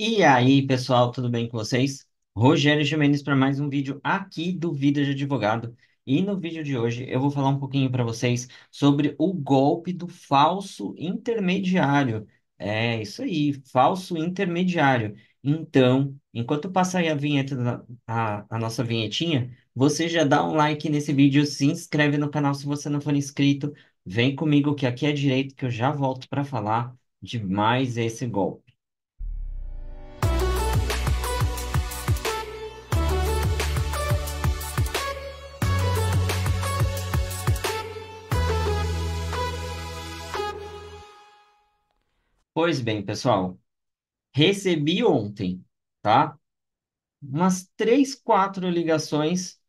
E aí, pessoal, tudo bem com vocês? Rogério Jimenez para mais um vídeo aqui do Vida de Advogado. E no vídeo de hoje eu vou falar um pouquinho para vocês sobre o golpe do falso intermediário. É isso aí, falso intermediário. Então, enquanto passar a vinheta, a, a nossa vinhetinha, você já dá um like nesse vídeo, se inscreve no canal se você não for inscrito, vem comigo que aqui é direito que eu já volto para falar de mais esse golpe. Pois bem, pessoal, recebi ontem, tá? Umas três, quatro ligações,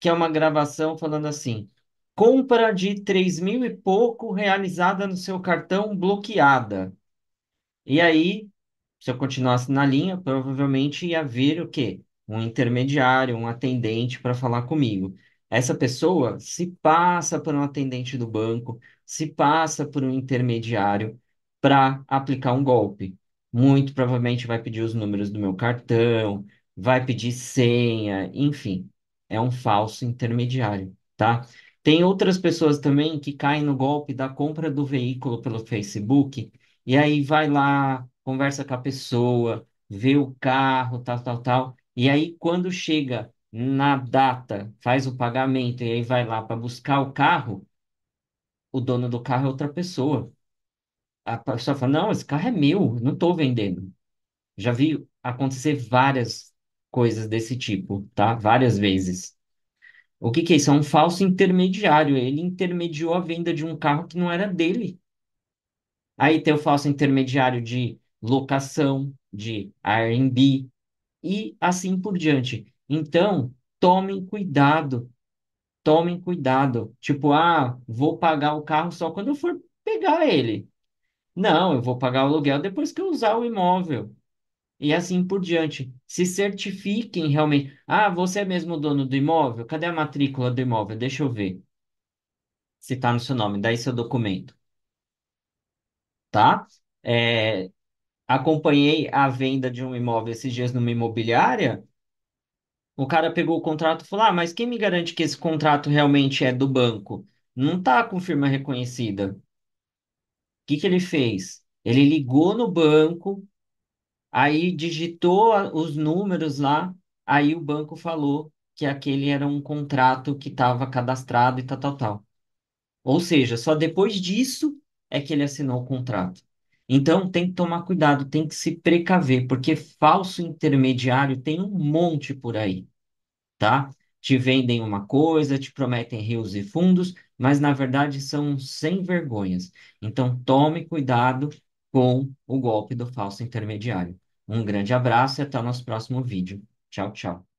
que é uma gravação falando assim: compra de três mil e pouco realizada no seu cartão bloqueada. E aí, se eu continuasse na linha, provavelmente ia vir o quê? Um intermediário, um atendente para falar comigo. Essa pessoa se passa por um atendente do banco, se passa por um intermediário para aplicar um golpe. Muito provavelmente vai pedir os números do meu cartão, vai pedir senha, enfim, é um falso intermediário, tá? Tem outras pessoas também que caem no golpe da compra do veículo pelo Facebook, e aí vai lá, conversa com a pessoa, vê o carro, tal, tal, tal, e aí quando chega na data, faz o pagamento e aí vai lá para buscar o carro, o dono do carro é outra pessoa a pessoa fala, não, esse carro é meu, não estou vendendo. Já vi acontecer várias coisas desse tipo, tá? Várias vezes. O que que é isso? É um falso intermediário. Ele intermediou a venda de um carro que não era dele. Aí tem o falso intermediário de locação, de Airbnb e assim por diante. Então, tomem cuidado. Tomem cuidado. Tipo, ah, vou pagar o carro só quando eu for pegar ele. Não, eu vou pagar o aluguel depois que eu usar o imóvel. E assim por diante. Se certifiquem realmente. Ah, você é mesmo o dono do imóvel? Cadê a matrícula do imóvel? Deixa eu ver se está no seu nome. Daí seu documento, tá? É, acompanhei a venda de um imóvel esses dias numa imobiliária. O cara pegou o contrato e falou: Ah, mas quem me garante que esse contrato realmente é do banco? Não tá com firma reconhecida que, que ele fez? Ele ligou no banco, aí digitou os números lá, aí o banco falou que aquele era um contrato que estava cadastrado e tal, tal, tal. Ou seja, só depois disso é que ele assinou o contrato. Então tem que tomar cuidado, tem que se precaver, porque falso intermediário tem um monte por aí, tá? te vendem uma coisa, te prometem rios e fundos, mas na verdade são sem vergonhas. Então tome cuidado com o golpe do falso intermediário. Um grande abraço e até o nosso próximo vídeo. Tchau, tchau.